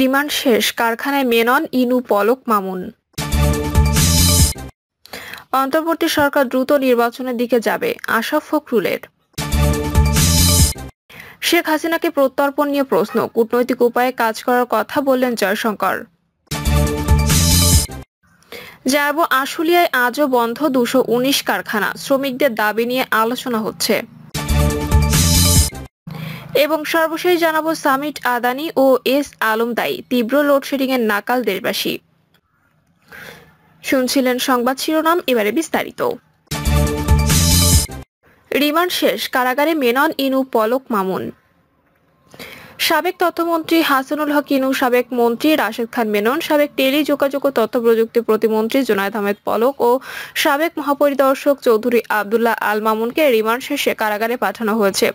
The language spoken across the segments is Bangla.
রিমান্ড শেষ কারখানায় মেনন ইনু পলক মামুন অন্তর্বর্তী সরকার দ্রুত নির্বাচনের দিকে যাবে আশা ফখরুলের শেখ হাসিনাকে প্রত্যর্পণ নিয়ে প্রশ্ন কূটনৈতিক উপায়ে কাজ করার কথা বললেন জয়শঙ্কর যাব আশুলিয়ায় আজও বন্ধ দুশো কারখানা শ্রমিকদের দাবি নিয়ে আলোচনা হচ্ছে এবং সর্বশেষ জানাবো সামিট আদানি ও এস আলম দায়ী তীব্র লোডশেডিংয়ের নাকাল দেশবাসী শুনছিলেন সংবাদ শিরোনাম এবারে বিস্তারিত রিমান্ড শেষ কারাগারে মেনন ইনু পলক মামুন সাবেক তথ্যমন্ত্রী হাসানুল হক ইনু সাবেক মন্ত্রী রাশেদ খান মেনন সাবেক টেলি যোগাযোগ ও তথ্য প্রযুক্তি প্রতিমন্ত্রী জোনায়দ আহমেদ পলক ও সাবেক মহাপরিদর্শক চৌধুরী আবদুল্লাহ আল মামুনকে রিমান্ড শেষে কারাগারে পাঠানো হয়েছে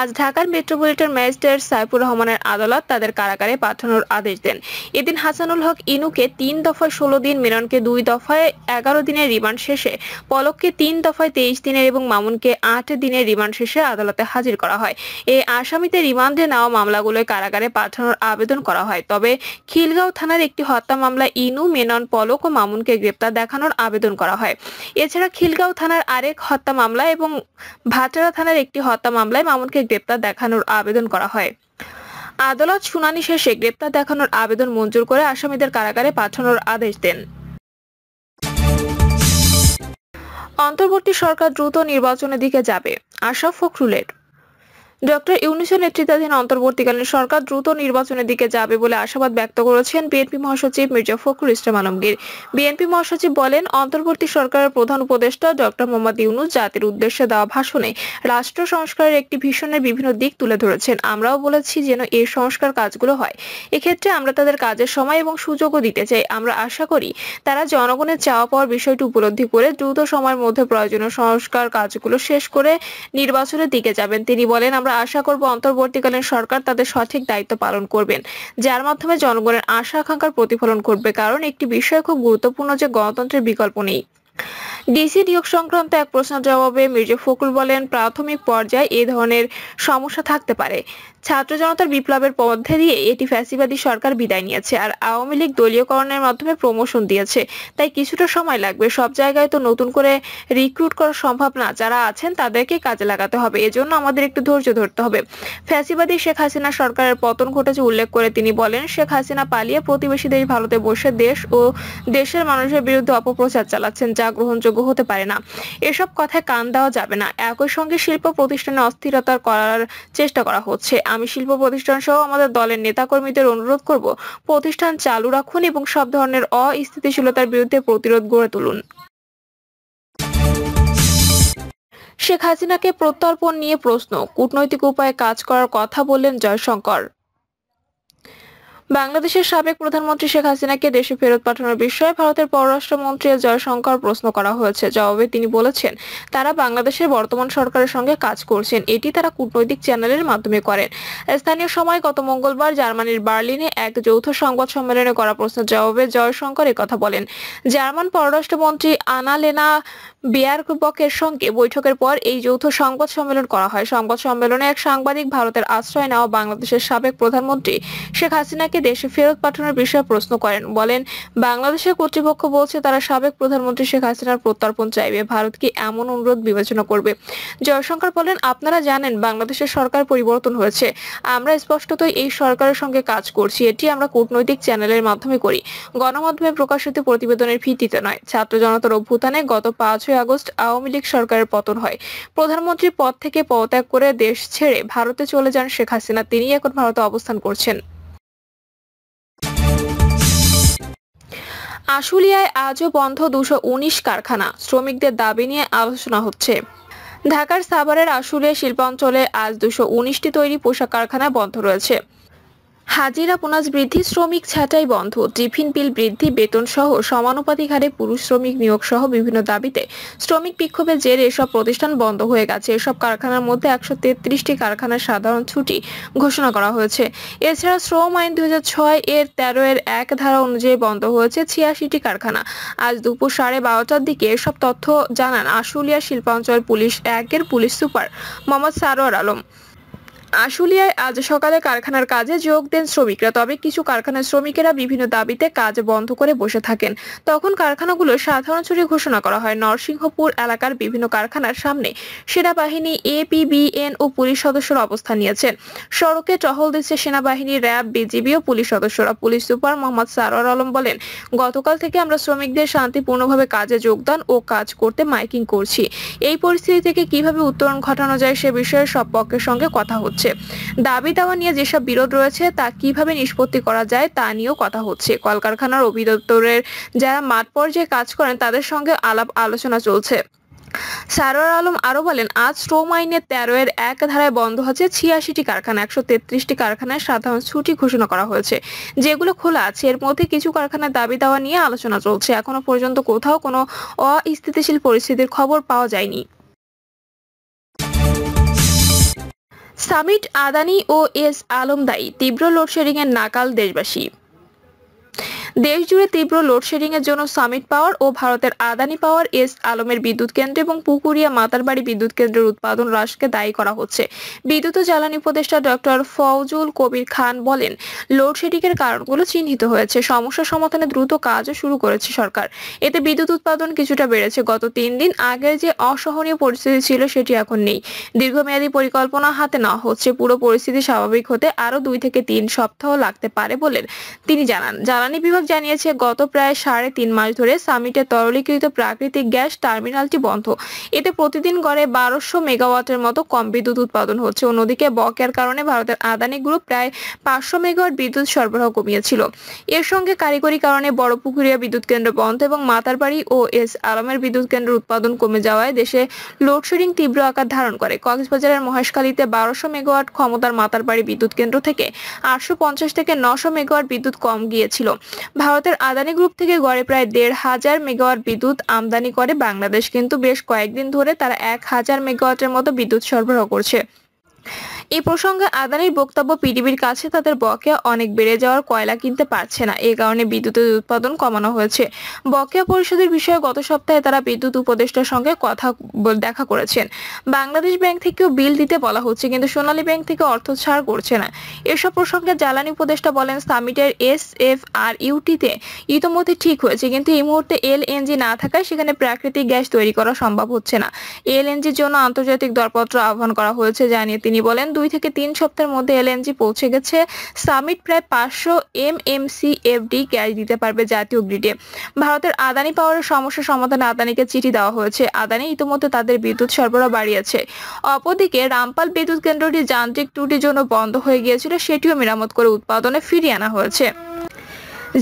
আজ ঢাকার মেট্রোপলিটন ম্যাজিস্ট্রেট সাইফুর রহমানের আদালত তাদের কারাগারে পাঠানোর আদেশ দেন এদিন হাসানুল হক ইনুকে তিন দফায় ষোলো দিন মেননকে দুই দফায় এগারো দিনের রিমান্ড শেষে পলককে তিন দফায় তেইশ দিনের এবং মামুনকে আট দিনের রিমান্ড শেষে আদালতে হাজির করা হয় এই আসামিতে রিমান্ডে নেওয়া মামলাগুলো সকলে কারাগারে পাঠানোর আবেদন করা হয় তবে খিলগাঁও থানার একটি হত্যা মামলা ইনু মেনন পলক ও মামুনকে গ্রেপ্তার দেখানোর আবেদন করা হয় এছাড়া খিলগাঁও থানার আরেক হত্যা মামলা এবং ভাটারা থানার একটি হত্যা মামলায় মামুনকে গ্রেপ্তার দেখানোর আবেদন করা হয় আদালত শুনানি শেষে গ্রেপ্তার দেখানোর আবেদন মঞ্জুর করে আসামিদের কারাগারে পাঠানোর আদেশ দেন অন্তর্বর্তী সরকার দ্রুত নির্বাচনের দিকে যাবে আশা ফখরুলের ডক্টর ইউনুসের নেতৃত্বাধীন অন্তর্বর্তীকালীন সরকার দ্রুত নির্বাচনের দিকে যাবে বলে আশাবাদ ব্যক্ত করেছেন বিএনপি মহাসচিব মির্জা ফখরুল ইসলাম আলমগীর বিএনপি মহাসচিব বলেন অন্তর্বর্তী সরকারের প্রধান উপদেষ্টা ডক্টর মোহাম্মদ ইউনুস জাতির উদ্দেশ্যে দেওয়া ভাষণে রাষ্ট্র সংস্কারের একটি ভীষণের বিভিন্ন দিক তুলে ধরেছেন আমরাও বলেছি যেন এই সংস্কার কাজগুলো হয় এক্ষেত্রে আমরা তাদের কাজের সময় এবং সুযোগও দিতে চাই আমরা আশা করি তারা জনগণের চাওয়া পাওয়ার বিষয়টি উপলব্ধি করে দ্রুত সময়ের মধ্যে প্রয়োজনীয় সংস্কার কাজগুলো শেষ করে নির্বাচনের দিকে যাবেন তিনি বলেন আমরা আশা করব অন্তর্বর্তীকালীন সরকার তাদের সঠিক দায়িত্ব পালন করবেন যার মাধ্যমে জনগণের আশা আকাঙ্ক্ষার প্রতিফলন ঘটবে কারণ একটি বিষয় খুব গুরুত্বপূর্ণ যে গণতন্ত্রের বিকল্প নেই ডিসি নিয়োগ সংক্রান্ত এক প্রশ্ন জবাবে মির্জা ফখরুল বলেন প্রাথমিক পর্যায়ে এ ধরনের সমস্যা থাকতে পারে ছাত্র জনতার বিপ্লবের মধ্যে দিয়ে এটি ফ্যাসিবাদী সরকার বিদায় নিয়েছে আর আওয়ামী লীগ দলীয়করণের মাধ্যমে প্রমোশন দিয়েছে তাই কিছুটা সময় লাগবে সব জায়গায় তো নতুন করে রিক্রুট করা সম্ভব না যারা আছেন তাদেরকে কাজে লাগাতে হবে এজন্য আমাদের একটু ধৈর্য ধরতে হবে ফ্যাসিবাদী শেখ হাসিনা সরকারের পতন ঘটেছে উল্লেখ করে তিনি বলেন শেখ হাসিনা পালিয়ে প্রতিবেশী দেশ ভারতে বসে দেশ ও দেশের মানুষের বিরুদ্ধে অপপ্রচার চালাচ্ছেন যা গ্রহণযোগ্য যোগ্য হতে পারে না এসব কথায় কান দেওয়া যাবে না একই সঙ্গে শিল্প প্রতিষ্ঠানে অস্থিরতা করার চেষ্টা করা হচ্ছে আমি শিল্প প্রতিষ্ঠান সহ আমাদের দলের নেতাকর্মীদের অনুরোধ করব প্রতিষ্ঠান চালু রাখুন এবং সব ধরনের অস্থিতিশীলতার বিরুদ্ধে প্রতিরোধ গড়ে তুলুন শেখ হাসিনাকে প্রত্যর্পণ নিয়ে প্রশ্ন কূটনৈতিক উপায়ে কাজ করার কথা বললেন জয়শঙ্কর বাংলাদেশের সাবেক প্রধানমন্ত্রী শেখ হাসিনাকে দেশে ফেরত পাঠানোর বিষয়ে ভারতের পররাষ্ট্রমন্ত্রী জয়শঙ্কর প্রশ্ন করা হয়েছে জবাবে তিনি বলেছেন তারা বাংলাদেশের বর্তমান সরকারের সঙ্গে কাজ করছেন এটি তারা কূটনৈতিক চ্যানেলের মাধ্যমে করেন স্থানীয় সময় গত মঙ্গলবার জার্মানির বার্লিনে এক যৌথ সংবাদ সম্মেলনে করা প্রশ্নের জবাবে জয়শঙ্কর কথা বলেন জার্মান পররাষ্ট্রমন্ত্রী আনালেনা বিয়ারবকের সঙ্গে বৈঠকের পর এই যৌথ সংবাদ সম্মেলন করা হয় সংবাদ সম্মেলনে এক সাংবাদিক ভারতের আশ্রয় নেওয়া বাংলাদেশের সাবেক প্রধানমন্ত্রী শেখ হাসিনাকে তাকে দেশে ফেরত পাঠানোর বিষয়ে প্রশ্ন করেন বলেন বাংলাদেশের কর্তৃপক্ষ বলছে তারা সাবেক প্রধানমন্ত্রী শেখ হাসিনার প্রত্যর্পণ চাইবে ভারত কি এমন অনুরোধ বিবেচনা করবে জয়শঙ্কর বলেন আপনারা জানেন বাংলাদেশের সরকার পরিবর্তন হয়েছে আমরা স্পষ্টতই এই সরকারের সঙ্গে কাজ করছি এটি আমরা কূটনৈতিক চ্যানেলের মাধ্যমে করি গণমাধ্যমে প্রকাশিত প্রতিবেদনের ভিত্তিতে নয় ছাত্র জনতার অভ্যুত্থানে গত পাঁচই আগস্ট আওয়ামী লীগ সরকারের পতন হয় প্রধানমন্ত্রী পদ থেকে পদত্যাগ করে দেশ ছেড়ে ভারতে চলে যান শেখ হাসিনা তিনি এখন ভারতে অবস্থান করছেন আশুলিয়ায় আজও বন্ধ দুশো কারখানা শ্রমিকদের দাবি নিয়ে আলোচনা হচ্ছে ঢাকার সাভারের আশুলিয়া শিল্পাঞ্চলে আজ দুশো উনিশটি তৈরি পোশাক কারখানা বন্ধ রয়েছে হাজিরা পোনাজ বৃদ্ধি শ্রমিক ছাঁটাই বন্ধ টিফিন বিল বৃদ্ধি বেতন সহ সমানুপাতিক হারে পুরুষ শ্রমিক নিয়োগ সহ বিভিন্ন দাবিতে শ্রমিক বিক্ষোভের জেরে এসব প্রতিষ্ঠান বন্ধ হয়ে গেছে এসব কারখানার মধ্যে একশো তেত্রিশটি কারখানার সাধারণ ছুটি ঘোষণা করা হয়েছে এছাড়া শ্রম আইন দুই এর তেরো এর এক ধারা অনুযায়ী বন্ধ হয়েছে ছিয়াশিটি কারখানা আজ দুপুর সাড়ে বারোটার দিকে এসব তথ্য জানান আশুলিয়া শিল্পাঞ্চল পুলিশ একের পুলিশ সুপার মোহাম্মদ সারোয়ার আলম আশুলিয়ায় আজ সকালে কারখানার কাজে যোগ দেন শ্রমিকরা তবে কিছু কারখানার শ্রমিকেরা বিভিন্ন দাবিতে কাজ বন্ধ করে বসে থাকেন তখন কারখানাগুলো সাধারণ ছুটি ঘোষণা করা হয় নরসিংহপুর এলাকার বিভিন্ন কারখানার সামনে সেনাবাহিনী এপিবিএন ও পুলিশ সদস্যরা অবস্থান নিয়েছেন সড়কে টহল দিচ্ছে সেনাবাহিনী র্যাব বিজিবি ও পুলিশ সদস্যরা পুলিশ সুপার মোহাম্মদ সারোয়ার আলম বলেন গতকাল থেকে আমরা শ্রমিকদের শান্তিপূর্ণভাবে কাজে যোগদান ও কাজ করতে মাইকিং করছি এই পরিস্থিতি থেকে কিভাবে উত্তরণ ঘটানো যায় সে বিষয়ে সব পক্ষের সঙ্গে কথা হচ্ছে হচ্ছে দাবি দাওয়া নিয়ে যেসব বিরোধ রয়েছে তা কিভাবে নিষ্পত্তি করা যায় তা নিয়েও কথা হচ্ছে কলকারখানার অভিদপ্তরের যারা মাঠ পর্যায়ে কাজ করেন তাদের সঙ্গে আলাপ আলোচনা চলছে সারোয়ার আলম আরো বলেন আজ শ্রম আইনের তেরো এর এক ধারায় বন্ধ হচ্ছে ছিয়াশিটি কারখানা একশো তেত্রিশটি কারখানায় সাধারণ ছুটি ঘোষণা করা হয়েছে যেগুলো খোলা আছে এর মধ্যে কিছু কারখানার দাবি দাওয়া নিয়ে আলোচনা চলছে এখনো পর্যন্ত কোথাও কোনো অস্থিতিশীল পরিস্থিতির খবর পাওয়া যায়নি সামিট আদানি ও এস আলমদাই তীব্র লোডশেডিংয়ের নাকাল দেশবাসী দেশজুড়ে তীব্র লোডশেডিং এর জন্য সামিট পাওয়ার ও ভারতের আদানি পাওয়ার এস আলমের বিদ্যুৎ কেন্দ্র এবং পুকুরিয়া মাতারবাড়ি বিদ্যুৎ কেন্দ্রের উৎপাদন হ্রাসকে দায়ী করা হচ্ছে বিদ্যুৎ ও জ্বালানি উপদেষ্টা ডক্টর ফৌজুল কবির খান বলেন লোডশেডিং এর কারণগুলো চিহ্নিত হয়েছে সমস্যা সমাধানে দ্রুত কাজও শুরু করেছে সরকার এতে বিদ্যুৎ উৎপাদন কিছুটা বেড়েছে গত তিন দিন আগের যে অসহনীয় পরিস্থিতি ছিল সেটি এখন নেই দীর্ঘমেয়াদী পরিকল্পনা হাতে না হচ্ছে পুরো পরিস্থিতি স্বাভাবিক হতে আরও দুই থেকে তিন সপ্তাহ লাগতে পারে বলেন তিনি জানান জ্বালানি বিভাগ জানিয়েছে গত প্রায় সাড়ে তিন মাস ধরে সামিটে তরলীকৃত প্রাকৃতিক গ্যাস টার্মিনালটি বন্ধ এতে প্রতিদিন গড়ে বারোশো মেগাওয়াটের মতো কম বিদ্যুৎ উৎপাদন হচ্ছে অন্যদিকে বকেয়ার কারণে ভারতের আদানি গ্রুপ প্রায় পাঁচশো মেগাওয়াট বিদ্যুৎ সরবরাহ কমিয়েছিল এর সঙ্গে কারিগরি কারণে বড়পুকুরিয়া বিদ্যুৎ কেন্দ্র বন্ধ এবং মাতারবাড়ি ও এস আলমের বিদ্যুৎ কেন্দ্রের উৎপাদন কমে যাওয়ায় দেশে লোডশেডিং তীব্র আকার ধারণ করে কক্সবাজারের মহেশখালীতে বারোশো মেগাওয়াট ক্ষমতার মাতারবাড়ি বিদ্যুৎ কেন্দ্র থেকে আটশো পঞ্চাশ থেকে নশো মেগাওয়াট বিদ্যুৎ কম গিয়েছিল ভারতের আদানি গ্রুপ থেকে গড়ে প্রায় দেড় হাজার মেগাওয়াট বিদ্যুৎ আমদানি করে বাংলাদেশ কিন্তু বেশ কয়েকদিন ধরে তারা এক হাজার মেগাওয়াটের মতো বিদ্যুৎ সরবরাহ করছে এ প্রসঙ্গে আদানির বক্তব্য পিডিবির কাছে তাদের বকেয়া অনেক বেড়ে যাওয়ার কয়লা কিনতে পারছে না এ কারণে বিদ্যুতের উৎপাদন কমানো হয়েছে বকেয়া পরিষদের বিষয়ে গত সপ্তাহে তারা বিদ্যুৎ উপদেষ্টার সঙ্গে কথা দেখা করেছেন বাংলাদেশ ব্যাংক থেকেও বিল দিতে বলা হচ্ছে কিন্তু সোনালী ব্যাংক থেকে অর্থ ছাড় করছে না এসব প্রসঙ্গে জ্বালানি উপদেষ্টা বলেন সামিটের এস এফ আর ইউটিতে ইতোমধ্যে ঠিক হয়েছে কিন্তু এই মুহূর্তে এলএনজি না থাকায় সেখানে প্রাকৃতিক গ্যাস তৈরি করা সম্ভব হচ্ছে না এলএনজির জন্য আন্তর্জাতিক দরপত্র আহ্বান করা হয়েছে জানিয়ে তিনি বলেন দুই থেকে তিন সপ্তাহের মধ্যে এলএনজি পৌঁছে গেছে সামিট প্রায় পাঁচশো M M C FD gas দিতে পারবে জাতীয় গ্রিডে ভারতের আদানি পাওয়ার সমস্যা সমাধানে আদানিকে চিঠি দেওয়া হয়েছে আদানি ইতিমধ্যে তাদের বিদ্যুৎ সরবরাহ বাড়িয়েছে অপরদিকে রামপাল বিদ্যুৎ কেন্দ্রটি যান্ত্রিক ত্রুটির জন্য বন্ধ হয়ে গিয়েছিল সেটিও মেরামত করে উৎপাদনে ফিরিয়ে আনা হয়েছে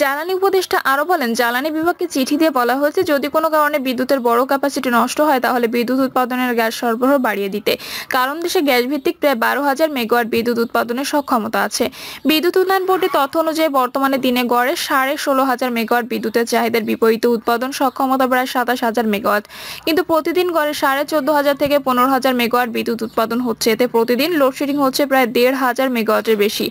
জ্বালানি উপদেষ্টা আরো বলেন জ্বালানি বিভাগকে চিঠি দিয়ে বলা হয়েছে যদি কোনো কারণে বিদ্যুতের বড় ক্যাপাসিটি নষ্ট হয় তাহলে বিদ্যুৎ উৎপাদনের গ্যাস সরবরাহ বাড়িয়ে দিতে কারণ দেশে গ্যাস ভিত্তিক প্রায় বারো হাজার মেগাওয়াট বিদ্যুৎ উৎপাদনের সক্ষমতা আছে বিদ্যুৎ উন্নয়ন বোর্ডের তথ্য অনুযায়ী বর্তমানে দিনে গড়ে সাড়ে ষোলো হাজার মেগাওয়াট বিদ্যুতের চাহিদার বিপরীতে উৎপাদন সক্ষমতা প্রায় সাতাশ হাজার মেগাওয়াট কিন্তু প্রতিদিন গড়ে সাড়ে চোদ্দ হাজার থেকে পনেরো হাজার মেগাওয়াট বিদ্যুৎ উৎপাদন হচ্ছে এতে প্রতিদিন লোডশেডিং হচ্ছে প্রায় দেড় হাজার মেগাওয়াটের বেশি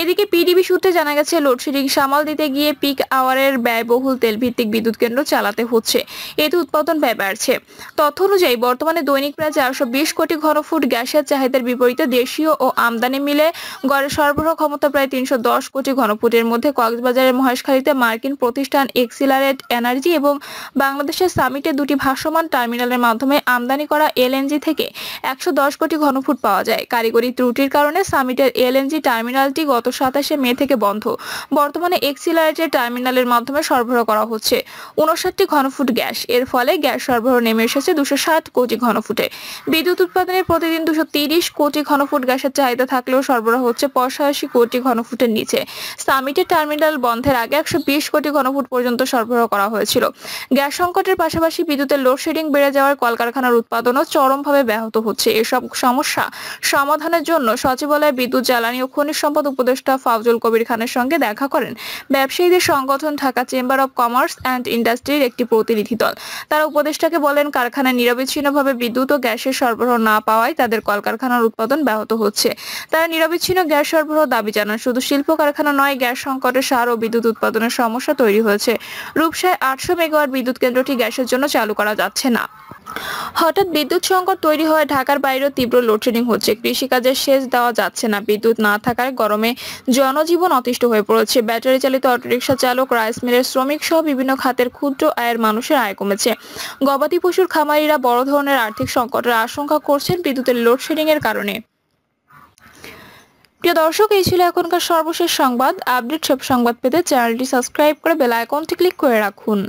এদিকে পিডিবি সূত্রে জানা গেছে লোডশেডিং সামাল দিতে গিয়ে গিয়ে পিক আওয়ারের ব্যয়বহুল তেলভিত্তিক বিদ্যুৎ কেন্দ্র চালাতে হচ্ছে এতে উৎপাদন ব্যয় বাড়ছে তথ্য অনুযায়ী বর্তমানে দৈনিক প্রায় চারশো কোটি ঘনফুট গ্যাসের চাহিদার বিপরীতে দেশীয় ও আমদানি মিলে গড়ে সরবরাহ ক্ষমতা প্রায় তিনশো কোটি ঘনফুটের মধ্যে কক্সবাজারের মহেশখালীতে মার্কিন প্রতিষ্ঠান এক্সিলারেট এনার্জি এবং বাংলাদেশের সামিটে দুটি ভাসমান টার্মিনালের মাধ্যমে আমদানি করা এলএনজি থেকে একশো কোটি ঘনফুট পাওয়া যায় কারিগরি ত্রুটির কারণে সামিটের এলএনজি টার্মিনালটি গত সাতাশে মে থেকে বন্ধ বর্তমানে এক্সিলার লাইটের টার্মিনালের মাধ্যমে সরবরাহ করা হচ্ছে উনষাটটি ঘনফুট গ্যাস এর ফলে গ্যাস সরবরাহ নেমে এসেছে দুশো কোটি ঘনফুটে বিদ্যুৎ উৎপাদনে প্রতিদিন দুশো কোটি ঘনফুট গ্যাসের চাহিদা থাকলেও সরবরাহ হচ্ছে পঁচাশি কোটি ঘনফুটের নিচে সামিটের টার্মিনাল বন্ধের আগে একশো কোটি ঘনফুট পর্যন্ত সরবরাহ করা হয়েছিল গ্যাস সংকটের পাশাপাশি বিদ্যুতের লোডশেডিং বেড়ে যাওয়ার কলকারখানার উৎপাদনও চরমভাবে ব্যাহত হচ্ছে এসব সমস্যা সমাধানের জন্য সচিবালয়ে বিদ্যুৎ জ্বালানি ও খনিজ সম্পদ উপদেষ্টা ফাউজুল কবির খানের সঙ্গে দেখা করেন ব্যবসায়ীদের সংগঠন Dhaka chamber of commerce and ইন্ডাস্ট্রির একটি প্রতিনিধি দল তারা উপদেষ্টাকে বলেন কারখানায় নিরবিচ্ছিন্নভাবে বিদ্যুৎ ও গ্যাসের সরবরাহ না পাওয়ায় তাদের কলকারখানার উৎপাদন ব্যাহত হচ্ছে তারা নিরবিচ্ছিন্ন গ্যাস সরবরাহ দাবি জানান শুধু শিল্প কারখানা নয় গ্যাস সংকটে সার ও বিদ্যুৎ উৎপাদনের সমস্যা তৈরি হয়েছে রূপসায় আটশো মেগাওয়াট বিদ্যুৎ কেন্দ্রটি গ্যাসের জন্য চালু করা যাচ্ছে না হঠাৎ বিদ্যুৎ সংকট তৈরি হয়ে ঢাকার বাইরেও তীব্র লোডশেডিং হচ্ছে কৃষিকাজের সেচ দেওয়া যাচ্ছে না বিদ্যুৎ না থাকায় গরমে জনজীবন অতিষ্ঠ হয়ে পড়েছে ব্যাটারি চালিত অটোরিকশা চালক রাইস মিলের শ্রমিক সহ বিভিন্ন খাতের ক্ষুদ্র আয়ের মানুষের আয় কমেছে গবাদি পশুর খামারিরা বড় ধরনের আর্থিক সংকটের আশঙ্কা করছেন বিদ্যুতের লোডশেডিং এর কারণে প্রিয় দর্শক এই ছিল এখনকার সর্বশেষ সংবাদ আপডেট সব সংবাদ পেতে চ্যানেলটি সাবস্ক্রাইব করে বেল আইকনটি ক্লিক করে রাখুন